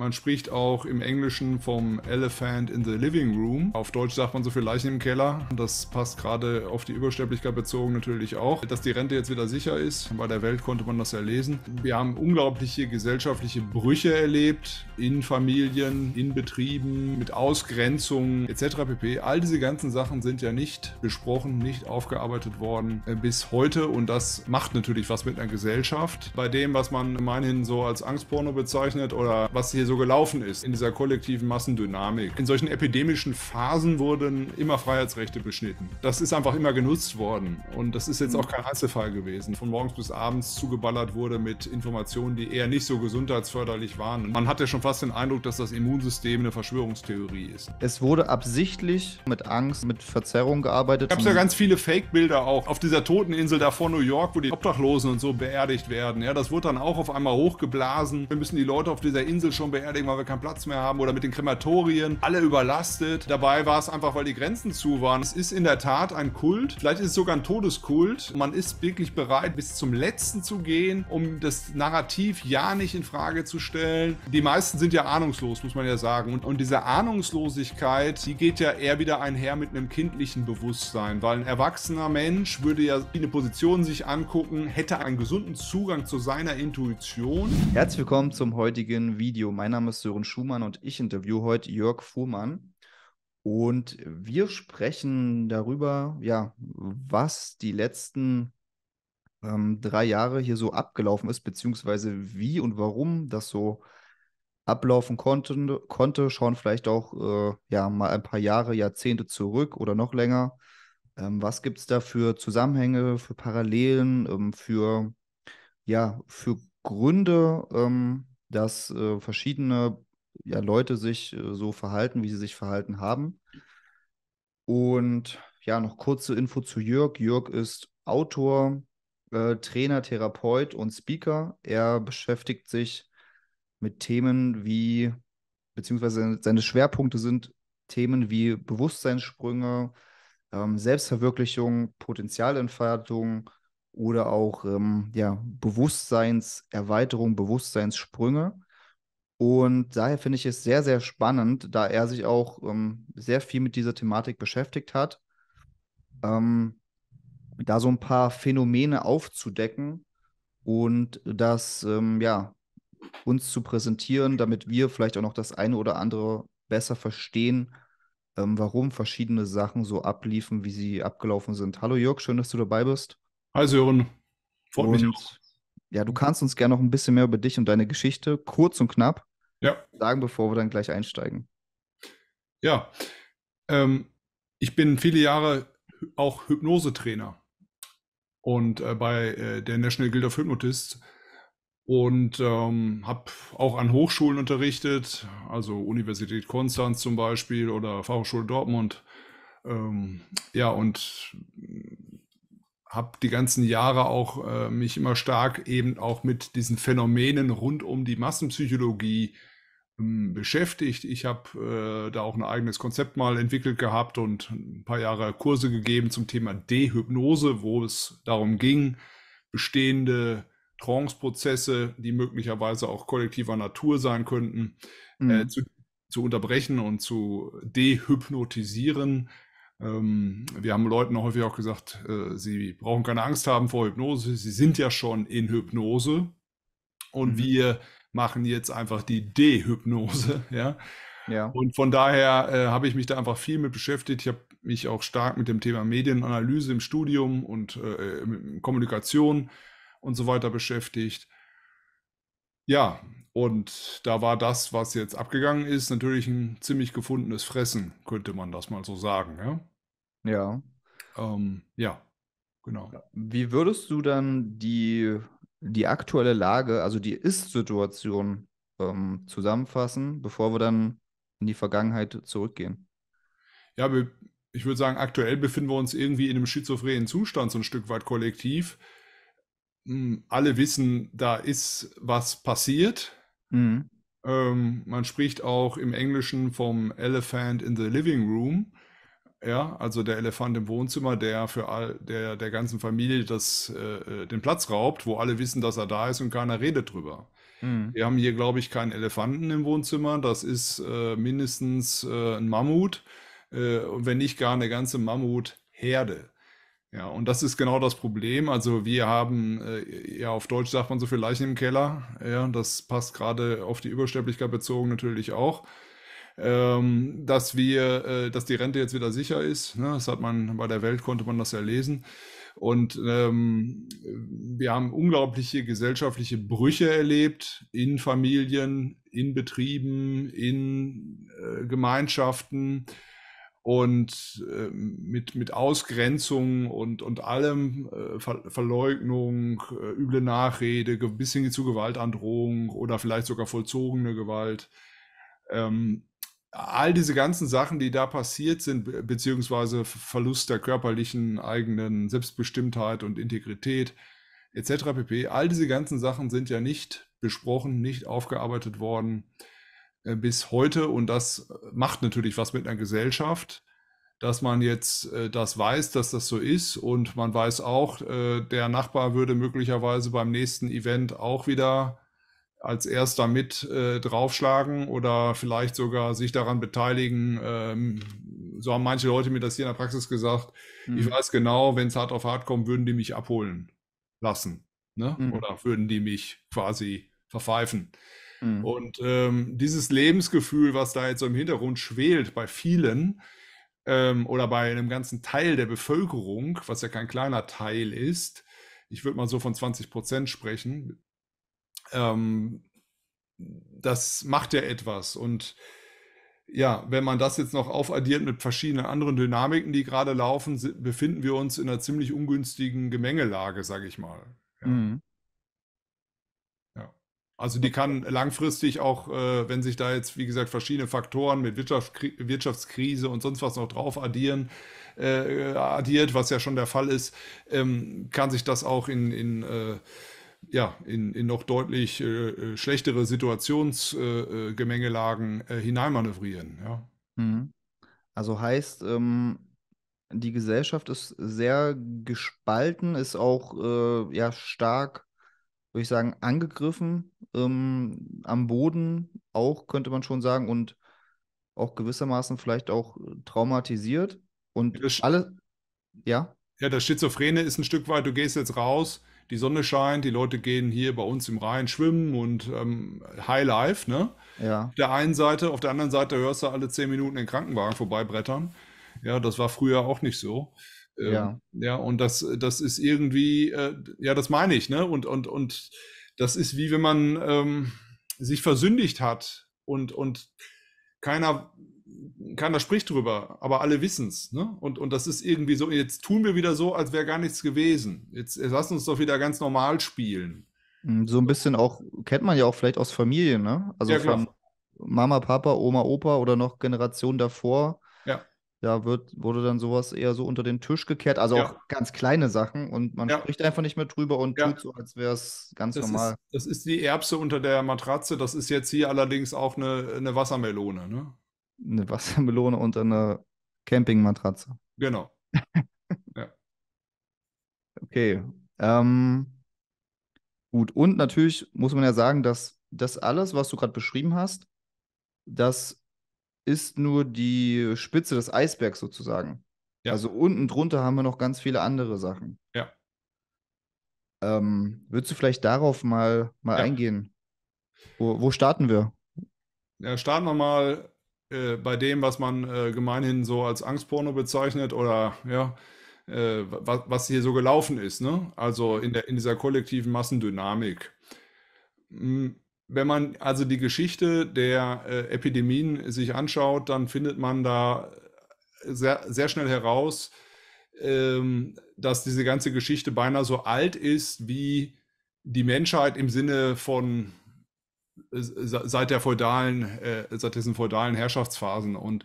Man spricht auch im Englischen vom Elephant in the Living Room. Auf Deutsch sagt man so viel Leichen im Keller. Das passt gerade auf die Übersterblichkeit bezogen natürlich auch. Dass die Rente jetzt wieder sicher ist, bei der Welt konnte man das ja lesen. Wir haben unglaubliche gesellschaftliche Brüche erlebt in Familien, in Betrieben, mit Ausgrenzungen etc. pp. All diese ganzen Sachen sind ja nicht besprochen, nicht aufgearbeitet worden äh, bis heute und das macht natürlich was mit einer Gesellschaft. Bei dem, was man gemeinhin so als Angstporno bezeichnet oder was hier die so gelaufen ist, in dieser kollektiven Massendynamik. In solchen epidemischen Phasen wurden immer Freiheitsrechte beschnitten. Das ist einfach immer genutzt worden. Und das ist jetzt auch kein Einzelfall gewesen. Von morgens bis abends zugeballert wurde mit Informationen, die eher nicht so gesundheitsförderlich waren. Und man hatte schon fast den Eindruck, dass das Immunsystem eine Verschwörungstheorie ist. Es wurde absichtlich mit Angst, mit Verzerrung gearbeitet. Es gab ja ganz viele Fake-Bilder auch auf dieser Toteninsel da vor New York, wo die Obdachlosen und so beerdigt werden. Ja, das wurde dann auch auf einmal hochgeblasen. Wir müssen die Leute auf dieser Insel schon beerdigen, weil wir keinen Platz mehr haben oder mit den Krematorien, alle überlastet. Dabei war es einfach, weil die Grenzen zu waren. Es ist in der Tat ein Kult, vielleicht ist es sogar ein Todeskult. Man ist wirklich bereit, bis zum Letzten zu gehen, um das Narrativ ja nicht in Frage zu stellen. Die meisten sind ja ahnungslos, muss man ja sagen. Und, und diese Ahnungslosigkeit, die geht ja eher wieder einher mit einem kindlichen Bewusstsein, weil ein erwachsener Mensch würde ja eine Position sich angucken, hätte einen gesunden Zugang zu seiner Intuition. Herzlich willkommen zum heutigen Video. Mein mein Name ist Sören Schumann und ich interviewe heute Jörg Fuhrmann. Und wir sprechen darüber, ja, was die letzten ähm, drei Jahre hier so abgelaufen ist, beziehungsweise wie und warum das so ablaufen konnte, konnte schauen vielleicht auch äh, ja mal ein paar Jahre, Jahrzehnte zurück oder noch länger. Ähm, was gibt es da für Zusammenhänge, für Parallelen, ähm, für ja, für Gründe, ähm, dass äh, verschiedene ja, Leute sich äh, so verhalten, wie sie sich verhalten haben. Und ja, noch kurze Info zu Jörg. Jörg ist Autor, äh, Trainer, Therapeut und Speaker. Er beschäftigt sich mit Themen wie, beziehungsweise seine Schwerpunkte sind Themen wie Bewusstseinssprünge, ähm, Selbstverwirklichung, Potenzialentfaltung, oder auch ähm, ja, Bewusstseinserweiterung, Bewusstseinssprünge. Und daher finde ich es sehr, sehr spannend, da er sich auch ähm, sehr viel mit dieser Thematik beschäftigt hat, ähm, da so ein paar Phänomene aufzudecken und das ähm, ja, uns zu präsentieren, damit wir vielleicht auch noch das eine oder andere besser verstehen, ähm, warum verschiedene Sachen so abliefen, wie sie abgelaufen sind. Hallo Jörg, schön, dass du dabei bist. Hi Sören, freut mich auch. Ja, du kannst uns gerne noch ein bisschen mehr über dich und deine Geschichte, kurz und knapp, ja. sagen, bevor wir dann gleich einsteigen. Ja, ähm, ich bin viele Jahre auch Hypnosetrainer und äh, bei äh, der National Guild of Hypnotists und ähm, habe auch an Hochschulen unterrichtet, also Universität Konstanz zum Beispiel oder Fachhochschule Dortmund. Ähm, ja, und habe die ganzen Jahre auch äh, mich immer stark eben auch mit diesen Phänomenen rund um die Massenpsychologie ähm, beschäftigt. Ich habe äh, da auch ein eigenes Konzept mal entwickelt gehabt und ein paar Jahre Kurse gegeben zum Thema Dehypnose, wo es darum ging, bestehende Trance-Prozesse, die möglicherweise auch kollektiver Natur sein könnten, äh, mhm. äh, zu, zu unterbrechen und zu dehypnotisieren ähm, wir haben Leuten häufig auch gesagt, äh, sie brauchen keine Angst haben vor Hypnose, sie sind ja schon in Hypnose und mhm. wir machen jetzt einfach die Dehypnose, ja. ja. Und von daher äh, habe ich mich da einfach viel mit beschäftigt. Ich habe mich auch stark mit dem Thema Medienanalyse im Studium und äh, äh Kommunikation und so weiter beschäftigt. Ja, und da war das, was jetzt abgegangen ist, natürlich ein ziemlich gefundenes Fressen, könnte man das mal so sagen, ja. Ja. Ähm, ja, genau. Wie würdest du dann die, die aktuelle Lage, also die Ist-Situation ähm, zusammenfassen, bevor wir dann in die Vergangenheit zurückgehen? Ja, ich würde sagen, aktuell befinden wir uns irgendwie in einem schizophrenen Zustand, so ein Stück weit kollektiv. Hm, alle wissen, da ist was passiert. Mhm. Ähm, man spricht auch im Englischen vom Elephant in the Living Room. Ja, also der Elefant im Wohnzimmer, der für all, der, der ganzen Familie das, äh, äh, den Platz raubt, wo alle wissen, dass er da ist und keiner redet drüber. Mhm. Wir haben hier, glaube ich, keinen Elefanten im Wohnzimmer. Das ist äh, mindestens äh, ein Mammut äh, und wenn nicht gar eine ganze Mammutherde. Ja, und das ist genau das Problem. Also wir haben, äh, ja, auf Deutsch sagt man so viel Leichen im Keller. Ja, das passt gerade auf die Übersterblichkeit bezogen natürlich auch ähm, dass wir, äh, dass die Rente jetzt wieder sicher ist. Ne? Das hat man bei der Welt konnte man das ja lesen. Und ähm, wir haben unglaubliche gesellschaftliche Brüche erlebt in Familien, in Betrieben, in äh, Gemeinschaften und äh, mit, mit Ausgrenzung und, und allem, äh, Ver Verleugnung, äh, üble Nachrede, bis hin zu Gewaltandrohung oder vielleicht sogar vollzogene Gewalt. Ähm, all diese ganzen Sachen, die da passiert sind, beziehungsweise Verlust der körperlichen eigenen Selbstbestimmtheit und Integrität etc. pp. All diese ganzen Sachen sind ja nicht besprochen, nicht aufgearbeitet worden äh, bis heute und das äh, macht natürlich was mit einer Gesellschaft, dass man jetzt äh, das weiß, dass das so ist und man weiß auch, der Nachbar würde möglicherweise beim nächsten Event auch wieder als erster mit äh, draufschlagen oder vielleicht sogar sich daran beteiligen. Ähm, so haben manche Leute mir das hier in der Praxis gesagt. Mhm. Ich weiß genau, wenn es hart auf hart kommt, würden die mich abholen lassen. Ne? Mhm. Oder würden die mich quasi verpfeifen. Mhm. Und ähm, dieses Lebensgefühl, was da jetzt so im Hintergrund schwelt bei vielen ähm, oder bei einem ganzen Teil der Bevölkerung, was ja kein kleiner Teil ist, ich würde mal so von 20 Prozent sprechen, ähm, das macht ja etwas. Und ja, wenn man das jetzt noch aufaddiert mit verschiedenen anderen Dynamiken, die gerade laufen, befinden wir uns in einer ziemlich ungünstigen Gemengelage, sage ich mal. Ja. Mhm. Also die kann langfristig auch, äh, wenn sich da jetzt, wie gesagt, verschiedene Faktoren mit Wirtschaft, Wirtschaftskrise und sonst was noch drauf addieren, äh, addiert, was ja schon der Fall ist, ähm, kann sich das auch in, in äh, ja, in, in noch deutlich äh, äh, schlechtere Situationsgemengelagen äh, äh, hineinmanövrieren. Ja. Mhm. Also heißt, ähm, die Gesellschaft ist sehr gespalten, ist auch äh, ja, stark, würde ich sagen, angegriffen ähm, am Boden, auch könnte man schon sagen, und auch gewissermaßen vielleicht auch traumatisiert. Und ja, alle, ja. Ja, das Schizophrene ist ein Stück weit, du gehst jetzt raus die Sonne scheint, die Leute gehen hier bei uns im Rhein schwimmen und ähm, High Life, ne? Ja. Auf der einen Seite, auf der anderen Seite hörst du alle zehn Minuten den Krankenwagen vorbeibrettern. Ja, das war früher auch nicht so. Ähm, ja. ja, und das, das ist irgendwie, äh, ja, das meine ich, ne? Und, und, und das ist wie wenn man ähm, sich versündigt hat und, und keiner keiner spricht drüber, aber alle wissen es. Ne? Und, und das ist irgendwie so, jetzt tun wir wieder so, als wäre gar nichts gewesen. Jetzt, jetzt lass uns doch wieder ganz normal spielen. Hm, so ein bisschen auch, kennt man ja auch vielleicht aus Familien, ne? Also ja, von Mama, Papa, Oma, Opa oder noch Generationen davor. Ja. Da wird, wurde dann sowas eher so unter den Tisch gekehrt, also ja. auch ganz kleine Sachen und man ja. spricht einfach nicht mehr drüber und tut so, als wäre es ganz das normal. Ist, das ist die Erbse unter der Matratze, das ist jetzt hier allerdings auch eine, eine Wassermelone, ne? eine Wassermelone und eine Campingmatratze. Genau. ja. Okay. Ähm, gut, und natürlich muss man ja sagen, dass das alles, was du gerade beschrieben hast, das ist nur die Spitze des Eisbergs sozusagen. Ja. Also unten drunter haben wir noch ganz viele andere Sachen. Ja. Ähm, würdest du vielleicht darauf mal, mal ja. eingehen? Wo, wo starten wir? Ja, starten wir mal äh, bei dem, was man äh, gemeinhin so als Angstporno bezeichnet oder ja, äh, was, was, hier so gelaufen ist, ne? also in, der, in dieser kollektiven Massendynamik. Hm, wenn man also die Geschichte der äh, Epidemien sich anschaut, dann findet man da äh, sehr, sehr schnell heraus, ähm, dass diese ganze Geschichte beinahe so alt ist wie die Menschheit im Sinne von seit der feudalen, äh, seit diesen feudalen Herrschaftsphasen und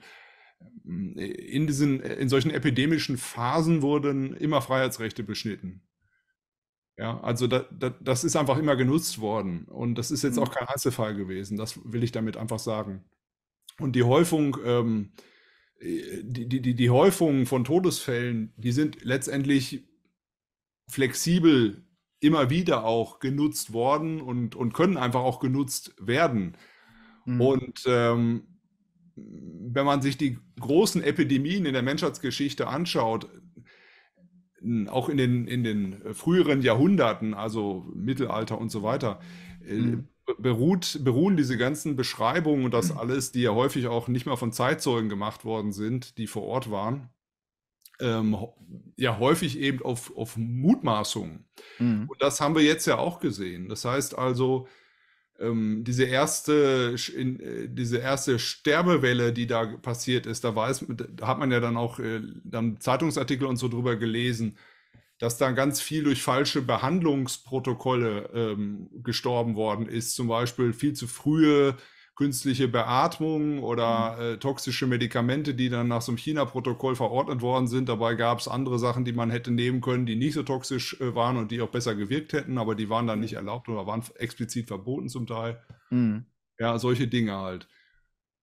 äh, in diesen, äh, in solchen epidemischen Phasen wurden immer Freiheitsrechte beschnitten. Ja, also da, da, das ist einfach immer genutzt worden und das ist jetzt mhm. auch kein Einzelfall gewesen. Das will ich damit einfach sagen. Und die Häufung, ähm, die, die, die, die von Todesfällen, die sind letztendlich flexibel immer wieder auch genutzt worden und, und können einfach auch genutzt werden. Mhm. Und ähm, wenn man sich die großen Epidemien in der Menschheitsgeschichte anschaut, auch in den, in den früheren Jahrhunderten, also Mittelalter und so weiter, äh, mhm. beruht, beruhen diese ganzen Beschreibungen und das mhm. alles, die ja häufig auch nicht mal von Zeitzeugen gemacht worden sind, die vor Ort waren, ähm, ja häufig eben auf, auf Mutmaßungen. Mhm. Und das haben wir jetzt ja auch gesehen. Das heißt also, ähm, diese, erste, in, äh, diese erste Sterbewelle, die da passiert ist, da, weiß, da hat man ja dann auch äh, dann Zeitungsartikel und so drüber gelesen, dass dann ganz viel durch falsche Behandlungsprotokolle ähm, gestorben worden ist. Zum Beispiel viel zu frühe künstliche Beatmung oder mhm. äh, toxische Medikamente, die dann nach so einem China-Protokoll verordnet worden sind. Dabei gab es andere Sachen, die man hätte nehmen können, die nicht so toxisch äh, waren und die auch besser gewirkt hätten, aber die waren dann nicht mhm. erlaubt oder waren explizit verboten zum Teil. Mhm. Ja, solche Dinge halt.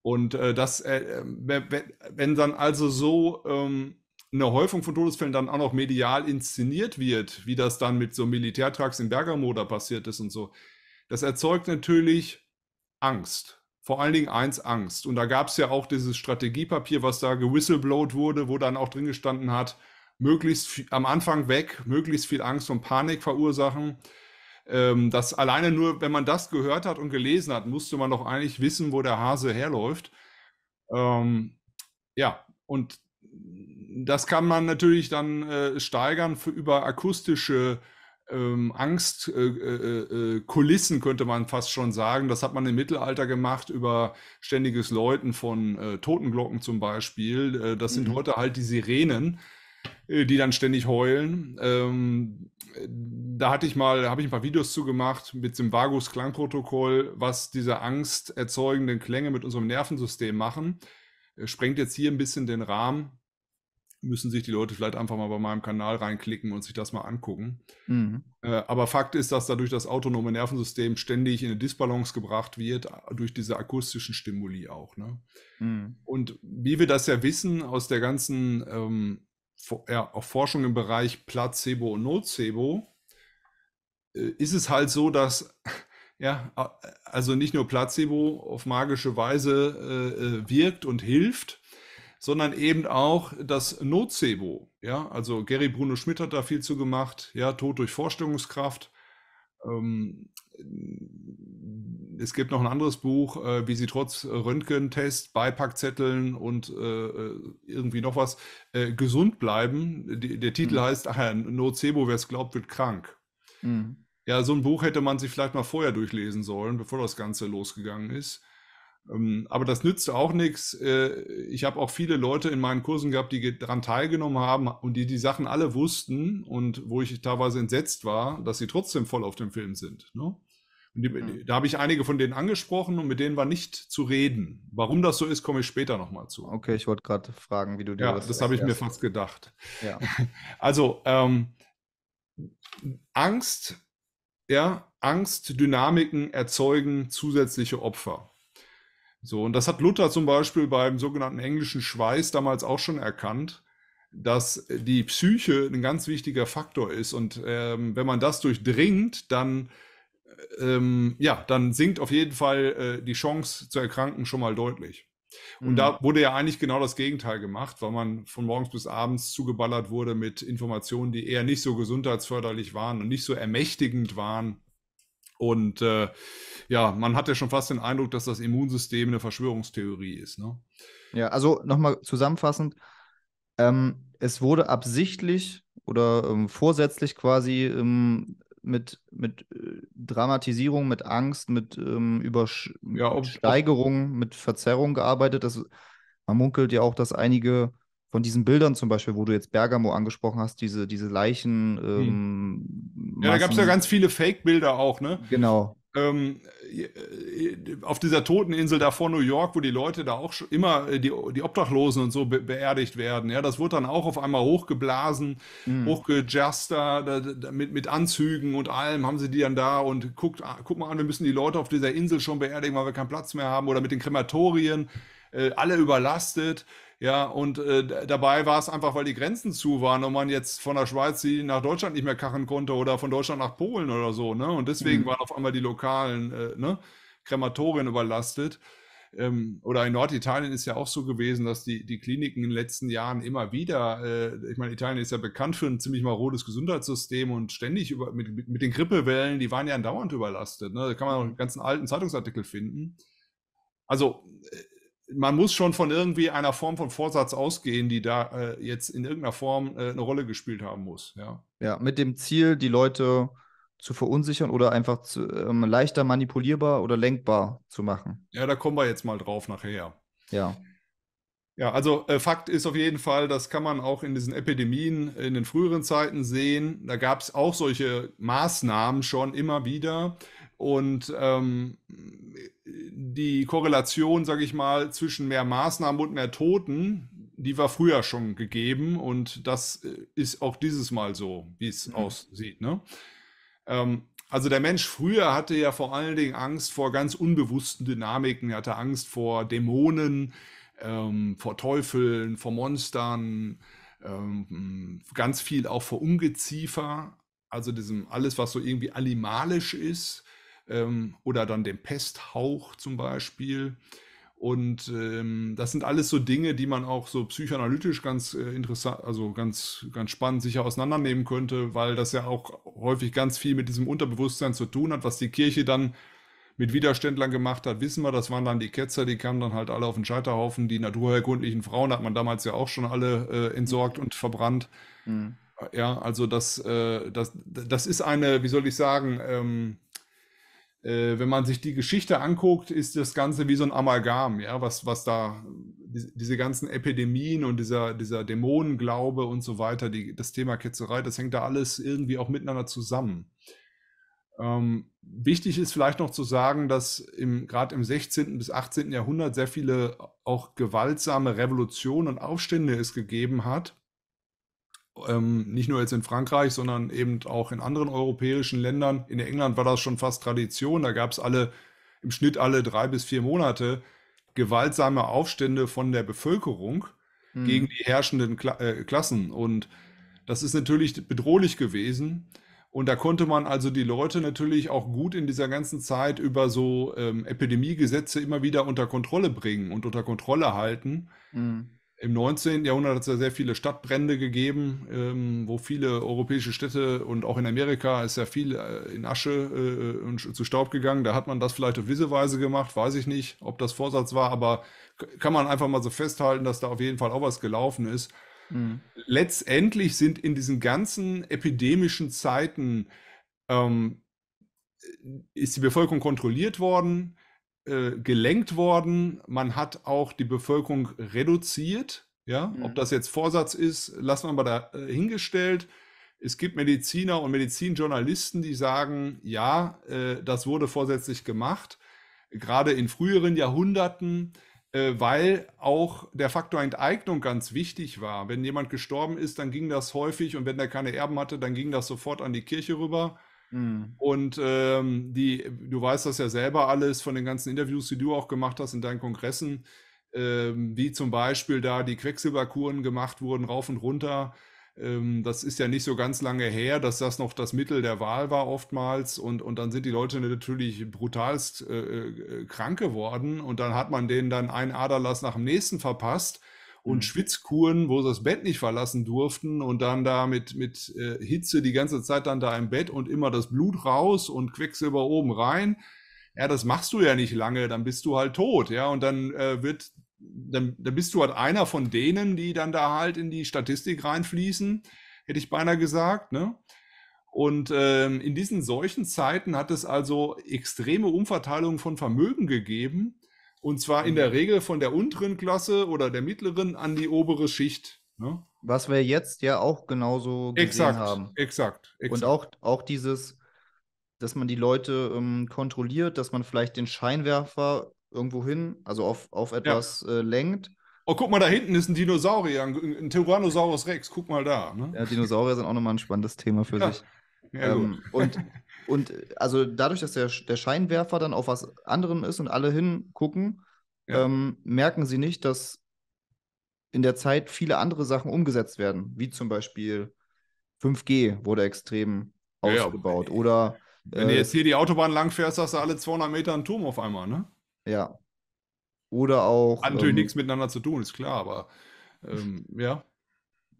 Und äh, das, äh, äh, wenn dann also so ähm, eine Häufung von Todesfällen dann auch noch medial inszeniert wird, wie das dann mit so Militärtrags in Bergamo da passiert ist und so, das erzeugt natürlich Angst vor allen Dingen eins Angst. Und da gab es ja auch dieses Strategiepapier, was da gewhistlblowt wurde, wo dann auch drin gestanden hat, möglichst viel, am Anfang weg, möglichst viel Angst und Panik verursachen. Ähm, das alleine nur, wenn man das gehört hat und gelesen hat, musste man doch eigentlich wissen, wo der Hase herläuft. Ähm, ja, und das kann man natürlich dann äh, steigern für, über akustische äh, ähm, Angstkulissen, äh, äh, äh könnte man fast schon sagen. Das hat man im Mittelalter gemacht über ständiges Läuten von äh, Totenglocken zum Beispiel. Äh, das sind mhm. heute halt die Sirenen, äh, die dann ständig heulen. Ähm, da hatte ich mal, habe ich ein paar Videos zu gemacht mit dem Vagus Klangprotokoll, was diese angsterzeugenden Klänge mit unserem Nervensystem machen. Sprengt jetzt hier ein bisschen den Rahmen müssen sich die Leute vielleicht einfach mal bei meinem Kanal reinklicken und sich das mal angucken. Mhm. Äh, aber Fakt ist, dass dadurch das autonome Nervensystem ständig in eine Disbalance gebracht wird, äh, durch diese akustischen Stimuli auch. Ne? Mhm. Und wie wir das ja wissen aus der ganzen ähm, ja, auch Forschung im Bereich Placebo und Nocebo, äh, ist es halt so, dass ja, also nicht nur Placebo auf magische Weise äh, äh wirkt und hilft, sondern eben auch das Nocebo. Ja, also Gary Bruno Schmidt hat da viel zu gemacht. Ja, Tod durch Vorstellungskraft. Ähm, es gibt noch ein anderes Buch, äh, wie sie trotz Röntgentests, Beipackzetteln und äh, äh, irgendwie noch was äh, gesund bleiben. Die, der Titel mhm. heißt, ach ja, Nocebo, wer es glaubt, wird krank. Mhm. Ja, so ein Buch hätte man sich vielleicht mal vorher durchlesen sollen, bevor das Ganze losgegangen ist. Ähm, aber das nützt auch nichts. Äh, ich habe auch viele Leute in meinen Kursen gehabt, die daran teilgenommen haben und die die Sachen alle wussten und wo ich teilweise entsetzt war, dass sie trotzdem voll auf dem Film sind. Ne? Die, mhm. da habe ich einige von denen angesprochen und mit denen war nicht zu reden. Warum das so ist, komme ich später nochmal zu. Okay, ich wollte gerade fragen, wie du dir ja, das. Das habe ich mir fast gedacht. Ja. Also, ähm, Angst, ja, Angstdynamiken erzeugen zusätzliche Opfer. So, und das hat Luther zum Beispiel beim sogenannten englischen Schweiß damals auch schon erkannt, dass die Psyche ein ganz wichtiger Faktor ist. Und ähm, wenn man das durchdringt, dann, ähm, ja, dann sinkt auf jeden Fall äh, die Chance zu erkranken schon mal deutlich. Und mhm. da wurde ja eigentlich genau das Gegenteil gemacht, weil man von morgens bis abends zugeballert wurde mit Informationen, die eher nicht so gesundheitsförderlich waren und nicht so ermächtigend waren und äh, ja, man hat ja schon fast den Eindruck, dass das Immunsystem eine Verschwörungstheorie ist. Ne? Ja, also nochmal zusammenfassend, ähm, es wurde absichtlich oder ähm, vorsätzlich quasi ähm, mit, mit äh, Dramatisierung, mit Angst, mit ähm, Übersch ja, mit Verzerrung gearbeitet. Das, man munkelt ja auch, dass einige von diesen Bildern zum Beispiel, wo du jetzt Bergamo angesprochen hast, diese, diese Leichen. Hm. Ähm, Ja, da gab es ja ganz viele Fake-Bilder auch, ne? Genau. Ähm, äh, äh, auf dieser Toteninsel da vor New York, wo die Leute da auch immer äh, die, die Obdachlosen und so be beerdigt werden. Ja, das wird dann auch auf einmal hochgeblasen, mhm. hochgejuster, mit, mit Anzügen und allem haben sie die dann da und guckt, ah, guck mal an, wir müssen die Leute auf dieser Insel schon beerdigen, weil wir keinen Platz mehr haben oder mit den Krematorien, äh, alle überlastet. Ja, und äh, dabei war es einfach, weil die Grenzen zu waren und man jetzt von der Schweiz die nach Deutschland nicht mehr kachen konnte oder von Deutschland nach Polen oder so, ne? Und deswegen mhm. waren auf einmal die lokalen äh, ne? Krematorien überlastet. Ähm, oder in Norditalien ist ja auch so gewesen, dass die, die Kliniken in den letzten Jahren immer wieder, äh, ich meine, Italien ist ja bekannt für ein ziemlich marodes Gesundheitssystem und ständig über, mit, mit den Grippewellen, die waren ja andauernd überlastet. Ne? Da kann man auch mhm. einen ganzen alten Zeitungsartikel finden. Also äh, man muss schon von irgendwie einer Form von Vorsatz ausgehen, die da äh, jetzt in irgendeiner Form äh, eine Rolle gespielt haben muss. Ja. ja, mit dem Ziel, die Leute zu verunsichern oder einfach zu, ähm, leichter manipulierbar oder lenkbar zu machen. Ja, da kommen wir jetzt mal drauf nachher. Ja. Ja, also äh, Fakt ist auf jeden Fall, das kann man auch in diesen Epidemien in den früheren Zeiten sehen. Da gab es auch solche Maßnahmen schon immer wieder, und ähm, die Korrelation, sage ich mal, zwischen mehr Maßnahmen und mehr Toten, die war früher schon gegeben. Und das äh, ist auch dieses Mal so, wie es mhm. aussieht. Ne? Ähm, also der Mensch früher hatte ja vor allen Dingen Angst vor ganz unbewussten Dynamiken. Er hatte Angst vor Dämonen, ähm, vor Teufeln, vor Monstern, ähm, ganz viel auch vor Ungeziefer also diesem alles, was so irgendwie animalisch ist ähm, oder dann den Pesthauch zum Beispiel. Und ähm, das sind alles so Dinge, die man auch so psychoanalytisch ganz äh, interessant, also ganz, ganz spannend sicher auseinandernehmen könnte, weil das ja auch häufig ganz viel mit diesem Unterbewusstsein zu tun hat, was die Kirche dann mit Widerständlern gemacht hat, wissen wir, das waren dann die Ketzer, die kamen dann halt alle auf den Scheiterhaufen. Die naturherkundlichen Frauen hat man damals ja auch schon alle äh, entsorgt und verbrannt. Mhm. Ja, also das, äh, das, das ist eine, wie soll ich sagen, ähm, äh, wenn man sich die Geschichte anguckt, ist das Ganze wie so ein Amalgam, ja, was, was da diese ganzen Epidemien und dieser, dieser Dämonenglaube und so weiter, die, das Thema Ketzerei, das hängt da alles irgendwie auch miteinander zusammen. Ähm, wichtig ist vielleicht noch zu sagen, dass im, gerade im 16. bis 18. Jahrhundert sehr viele auch gewaltsame Revolutionen und Aufstände es gegeben hat, ähm, nicht nur jetzt in Frankreich, sondern eben auch in anderen europäischen Ländern. In England war das schon fast Tradition. Da gab es alle im Schnitt alle drei bis vier Monate gewaltsame Aufstände von der Bevölkerung hm. gegen die herrschenden Kla äh, Klassen. Und das ist natürlich bedrohlich gewesen. Und da konnte man also die Leute natürlich auch gut in dieser ganzen Zeit über so ähm, Epidemiegesetze immer wieder unter Kontrolle bringen und unter Kontrolle halten. Mhm. Im 19. Jahrhundert hat es ja sehr viele Stadtbrände gegeben, ähm, wo viele europäische Städte und auch in Amerika ist ja viel äh, in Asche äh, und zu Staub gegangen. Da hat man das vielleicht auf diese Weise gemacht, weiß ich nicht, ob das Vorsatz war, aber kann man einfach mal so festhalten, dass da auf jeden Fall auch was gelaufen ist. Mhm. Letztendlich sind in diesen ganzen epidemischen Zeiten ähm, ist die Bevölkerung kontrolliert worden, äh, gelenkt worden, man hat auch die Bevölkerung reduziert. Ja, mhm. ob das jetzt Vorsatz ist, lassen wir mal dahingestellt. Äh, es gibt Mediziner und Medizinjournalisten, die sagen, ja, äh, das wurde vorsätzlich gemacht, gerade in früheren Jahrhunderten, äh, weil auch der Faktor Enteignung ganz wichtig war. Wenn jemand gestorben ist, dann ging das häufig und wenn er keine Erben hatte, dann ging das sofort an die Kirche rüber Mhm. Und ähm, die, du weißt das ja selber alles von den ganzen Interviews, die du auch gemacht hast in deinen Kongressen, ähm, wie zum Beispiel da die Quecksilberkuren gemacht wurden, rauf und runter. Ähm, das ist ja nicht so ganz lange her, dass das noch das Mittel der Wahl war oftmals. Und, und dann sind die Leute natürlich brutalst äh, äh krank geworden. Und dann hat man denen dann einen Aderlass nach dem nächsten verpasst und mhm. Schwitzkuren, wo sie das Bett nicht verlassen durften und dann da mit, mit äh, Hitze die ganze Zeit dann da im Bett und immer das Blut raus und Quecksilber oben rein. Ja, das machst du ja nicht lange, dann bist du halt tot, ja, und dann äh, wird, dann, dann bist du halt einer von denen, die dann da halt in die Statistik reinfließen, hätte ich beinahe gesagt, ne? Und ähm, in diesen solchen Zeiten hat es also extreme Umverteilungen von Vermögen gegeben und zwar in mhm. der Regel von der unteren Klasse oder der mittleren an die obere Schicht. Ne? Was wir jetzt ja auch genauso gesehen exakt, haben. Exakt, exakt. Und auch, auch dieses, dass man die Leute ähm, kontrolliert, dass man vielleicht den Scheinwerfer irgendwo hin, also auf, auf etwas ja. äh, lenkt. Oh, guck mal, da hinten ist ein Dinosaurier, ein, ein Tyrannosaurus Rex, guck mal da. Ne? Ja, Dinosaurier sind auch nochmal ein spannendes Thema für ja. sich. Ja, ähm, und, und also dadurch, dass der, der Scheinwerfer dann auf was anderem ist und alle hingucken, ja. ähm, merken sie nicht, dass in der Zeit viele andere Sachen umgesetzt werden, wie zum Beispiel 5G wurde extrem ja, ausgebaut. Oder wenn du äh, jetzt hier die Autobahn lang fährst, hast du alle 200 Meter einen Turm auf einmal, ne? Ja. Oder auch. Hat natürlich ähm, nichts miteinander zu tun, ist klar, aber ähm, ja.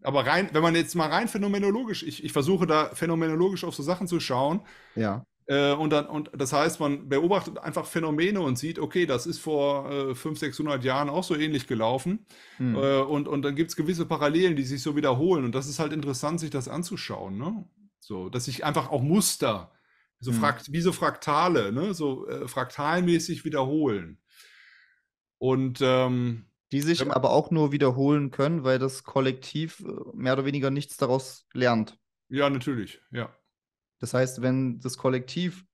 Aber rein, wenn man jetzt mal rein phänomenologisch, ich, ich versuche da phänomenologisch auf so Sachen zu schauen. Ja. Äh, und, dann, und das heißt, man beobachtet einfach Phänomene und sieht, okay, das ist vor äh, 500, 600 Jahren auch so ähnlich gelaufen. Hm. Äh, und, und dann gibt es gewisse Parallelen, die sich so wiederholen. Und das ist halt interessant, sich das anzuschauen. Ne? So, dass sich einfach auch Muster, so hm. frakt, wie so Fraktale, ne? so äh, fraktalmäßig wiederholen. Und ähm, die sich man, aber auch nur wiederholen können, weil das Kollektiv äh, mehr oder weniger nichts daraus lernt. Ja, natürlich, ja. Das heißt, wenn das Kollektiv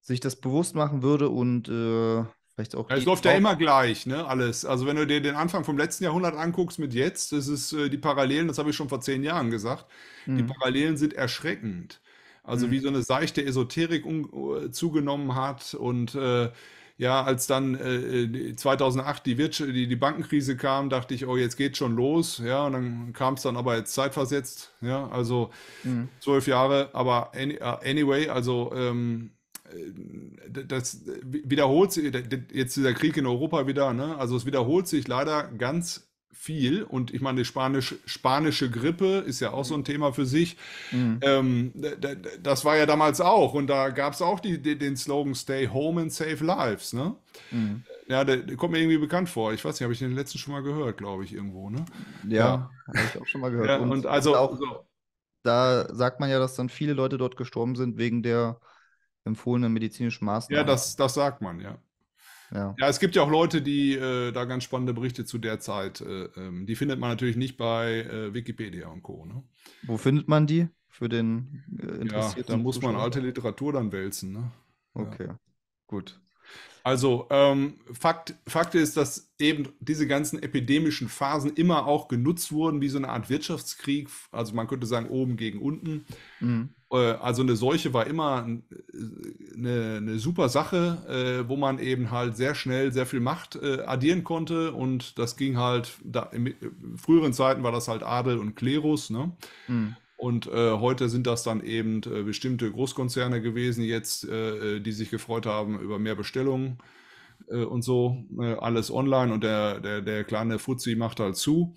sich das bewusst machen würde und äh, vielleicht auch. Ja, es läuft ja immer gleich, ne? Alles. Also wenn du dir den Anfang vom letzten Jahrhundert anguckst mit jetzt, das ist äh, die Parallelen, das habe ich schon vor zehn Jahren gesagt, mhm. die Parallelen sind erschreckend. Also mhm. wie so eine seichte Esoterik äh, zugenommen hat und äh, ja, als dann äh, 2008 äh, die, Wirtschaft, die, die Bankenkrise kam, dachte ich, oh, jetzt geht schon los. Ja, und dann kam es dann aber jetzt zeitversetzt. Ja, also mhm. zwölf Jahre. Aber any, äh, anyway, also ähm, äh, das wiederholt sich, jetzt dieser Krieg in Europa wieder, ne? also es wiederholt sich leider ganz viel. Und ich meine, die Spanisch, spanische Grippe ist ja auch so ein mhm. Thema für sich. Mhm. Ähm, das war ja damals auch. Und da gab es auch die, die, den Slogan Stay Home and Save Lives. Ne? Mhm. Ja, der, der, kommt mir irgendwie bekannt vor. Ich weiß nicht, habe ich den letzten schon mal gehört, glaube ich, irgendwo. Ne? Ja, ja. habe ich auch schon mal gehört. Ja, und, und, also. Auch, so. Da sagt man ja, dass dann viele Leute dort gestorben sind wegen der empfohlenen medizinischen Maßnahmen. Ja, das, das sagt man, ja. Ja. ja, es gibt ja auch Leute, die äh, da ganz spannende Berichte zu der Zeit, äh, ähm, die findet man natürlich nicht bei äh, Wikipedia und Co. Ne? Wo findet man die für den äh, Interessierten? Ja, dann muss man alte Literatur dann wälzen. Ne? Okay, ja. gut. Also ähm, Fakt, Fakt ist, dass eben diese ganzen epidemischen Phasen immer auch genutzt wurden wie so eine Art Wirtschaftskrieg. Also man könnte sagen oben gegen unten. Mhm. Äh, also eine Seuche war immer äh, eine, eine super Sache, äh, wo man eben halt sehr schnell sehr viel Macht äh, addieren konnte und das ging halt, da, in äh, früheren Zeiten war das halt Adel und Klerus, ne? Mhm. Und äh, heute sind das dann eben bestimmte Großkonzerne gewesen jetzt, die sich gefreut haben über mehr Bestellungen und so, alles online und der, der, der kleine Fuzzi macht halt zu.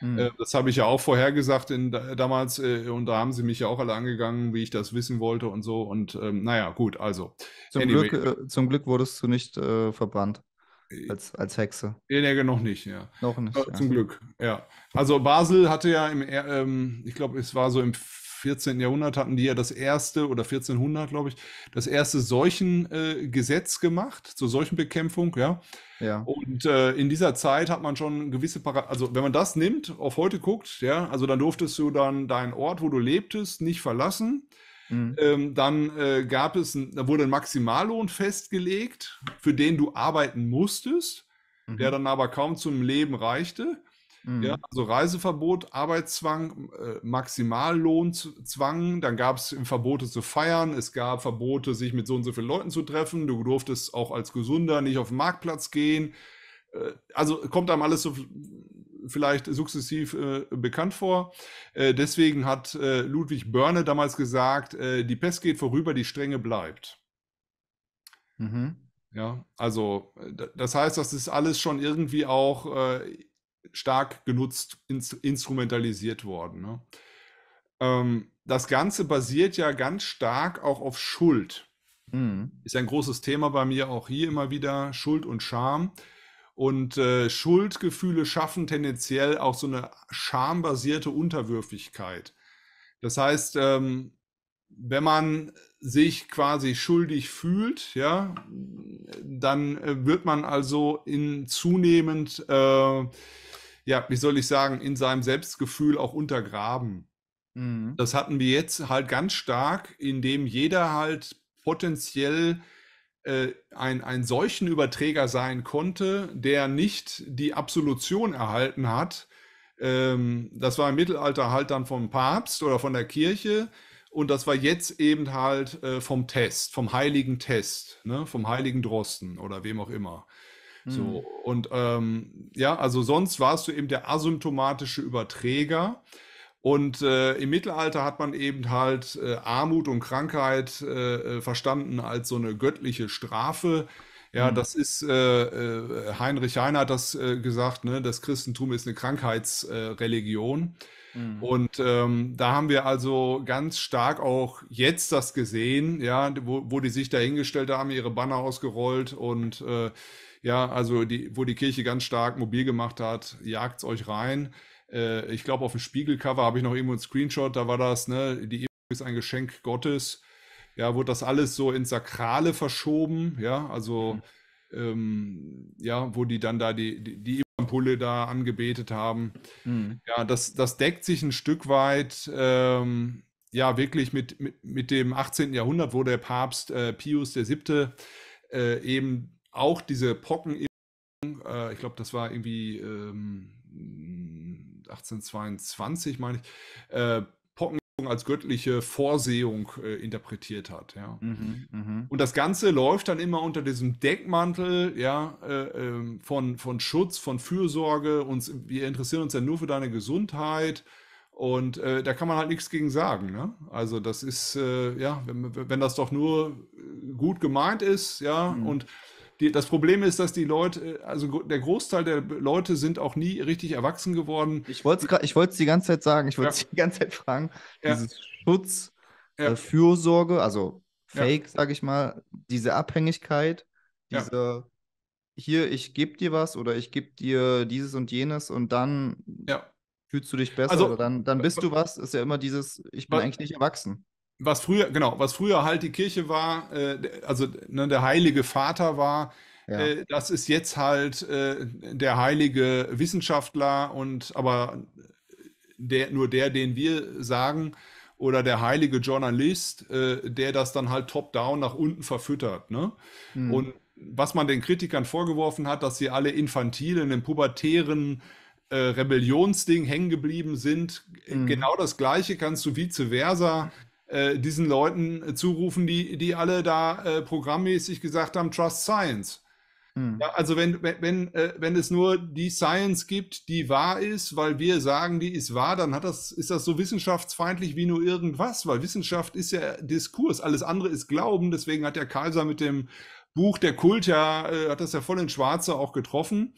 Mhm. Das habe ich ja auch vorhergesagt in, damals äh, und da haben sie mich ja auch alle angegangen, wie ich das wissen wollte und so. Und ähm, naja, gut, also. Zum, anyway. Glück, äh, zum Glück wurdest du nicht äh, verbrannt. Äh, als, als Hexe. Ja, noch nicht, ja. Noch nicht. Zum ja. Glück, ja. Also Basel hatte ja im, äh, ähm, ich glaube, es war so im 14. Jahrhundert hatten die ja das erste oder 1400, glaube ich, das erste Seuchengesetz äh, gemacht zur Seuchenbekämpfung, ja. Ja. Und äh, in dieser Zeit hat man schon gewisse Para also wenn man das nimmt, auf heute guckt, ja, also dann durftest du dann deinen Ort, wo du lebtest, nicht verlassen. Mhm. Ähm, dann äh, gab es, da wurde ein Maximallohn festgelegt, für den du arbeiten musstest, mhm. der dann aber kaum zum Leben reichte. Mhm. Ja, also Reiseverbot, Arbeitszwang, äh, Maximallohnzwang, dann gab es Verbote zu feiern, es gab Verbote, sich mit so und so vielen Leuten zu treffen, du durftest auch als Gesunder nicht auf den Marktplatz gehen. Äh, also kommt einem alles so vielleicht sukzessiv äh, bekannt vor. Äh, deswegen hat äh, Ludwig Börne damals gesagt, äh, die Pest geht vorüber, die Strenge bleibt. Mhm. Ja, also das heißt, das ist alles schon irgendwie auch stark genutzt, instrumentalisiert worden. Ne? Ähm, das Ganze basiert ja ganz stark auch auf Schuld. Mhm. Ist ein großes Thema bei mir auch hier immer wieder, Schuld und Scham. Und äh, Schuldgefühle schaffen tendenziell auch so eine schambasierte Unterwürfigkeit. Das heißt, ähm, wenn man sich quasi schuldig fühlt, ja, dann äh, wird man also in zunehmend äh, ja, wie soll ich sagen, in seinem Selbstgefühl auch untergraben. Mhm. Das hatten wir jetzt halt ganz stark, indem jeder halt potenziell äh, ein, ein Seuchenüberträger sein konnte, der nicht die Absolution erhalten hat. Ähm, das war im Mittelalter halt dann vom Papst oder von der Kirche. Und das war jetzt eben halt äh, vom Test, vom heiligen Test, ne? vom heiligen Drosten oder wem auch immer. So, mhm. und ähm, ja, also sonst warst du eben der asymptomatische Überträger. Und äh, im Mittelalter hat man eben halt äh, Armut und Krankheit äh, äh verstanden als so eine göttliche Strafe. Ja, mhm. das ist äh, äh, Heinrich Heiner hat das gesagt, ne? das Christentum ist eine Krankheitsreligion. Mhm. Und ähm, da haben wir also ganz stark auch jetzt das gesehen, ja, wo, wo die sich dahingestellt haben, ihre Banner ausgerollt und ja, also die, wo die Kirche ganz stark mobil gemacht hat, jagt's euch rein. Äh, ich glaube, auf dem Spiegelcover habe ich noch irgendwo einen Screenshot, da war das, ne, die Ehe ist ein Geschenk Gottes. Ja, wurde das alles so ins Sakrale verschoben, ja, also mhm. Ähm, ja, wo die dann da die, die, die Ampulle da angebetet haben. Mhm. Ja, das, das deckt sich ein Stück weit, ähm, ja, wirklich mit, mit, mit dem 18. Jahrhundert, wo der Papst äh, Pius VII. Äh, eben auch diese Pocken, äh, ich glaube, das war irgendwie ähm, 1822, meine ich, äh, Pocken als göttliche Vorsehung äh, interpretiert hat. Ja. Mhm, mhm. Und das Ganze läuft dann immer unter diesem Deckmantel ja, äh, ähm, von, von Schutz, von Fürsorge. Uns, wir interessieren uns ja nur für deine Gesundheit. Und äh, da kann man halt nichts gegen sagen. Ne? Also das ist, äh, ja, wenn, wenn, das doch nur gut gemeint ist, ja, mhm. und die, das Problem ist, dass die Leute, also der Großteil der Leute sind auch nie richtig erwachsen geworden. Ich wollte es die ganze Zeit sagen, ich wollte es ja. die ganze Zeit fragen. Ja. Dieses Schutz, äh, ja. äh, Fürsorge, also Fake, ja. sage ich mal, diese Abhängigkeit, diese hier, ich gebe dir was oder ich gebe dir dieses und jenes und dann fühlst du dich besser also, oder dann, dann bist du was, ist ja immer dieses, ich bin eigentlich nicht erwachsen was früher, genau, was früher halt die Kirche war, äh, also ne, der Heilige Vater war, ja. äh, das ist jetzt halt äh, der heilige Wissenschaftler und aber der, nur der, den wir sagen, oder der heilige Journalist, äh, der das dann halt top-down nach unten verfüttert. Ne? Mhm. Und was man den Kritikern vorgeworfen hat, dass sie alle infantil in dem pubertären äh, Rebellionsding hängen geblieben sind. Mhm. Genau das Gleiche kannst du vice versa äh, diesen Leuten äh, zurufen, die, die alle da äh, programmmäßig gesagt haben, Trust Science. Hm. Ja, also wenn, wenn, wenn, äh, wenn es nur die Science gibt, die wahr ist, weil wir sagen, die ist wahr, dann hat das, ist das so wissenschaftsfeindlich wie nur irgendwas, weil Wissenschaft ist ja Diskurs, alles andere ist Glauben, deswegen hat der Kaiser mit dem Buch Der Kult ja, äh, hat das ja voll in Schwarze auch getroffen.